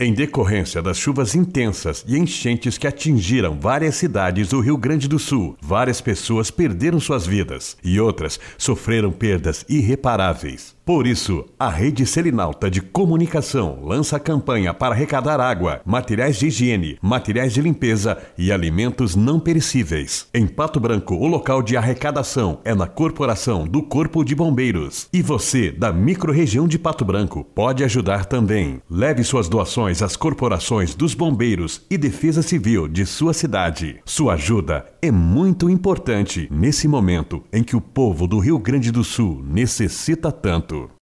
Em decorrência das chuvas intensas e enchentes que atingiram várias cidades do Rio Grande do Sul, várias pessoas perderam suas vidas e outras sofreram perdas irreparáveis. Por isso, a Rede Selinalta de Comunicação lança campanha para arrecadar água, materiais de higiene, materiais de limpeza e alimentos não perecíveis. Em Pato Branco, o local de arrecadação é na Corporação do Corpo de Bombeiros. E você, da microrregião de Pato Branco, pode ajudar também. Leve suas doações instituições, as corporações dos bombeiros e defesa civil de sua cidade. Sua ajuda é muito importante nesse momento em que o povo do Rio Grande do Sul necessita tanto.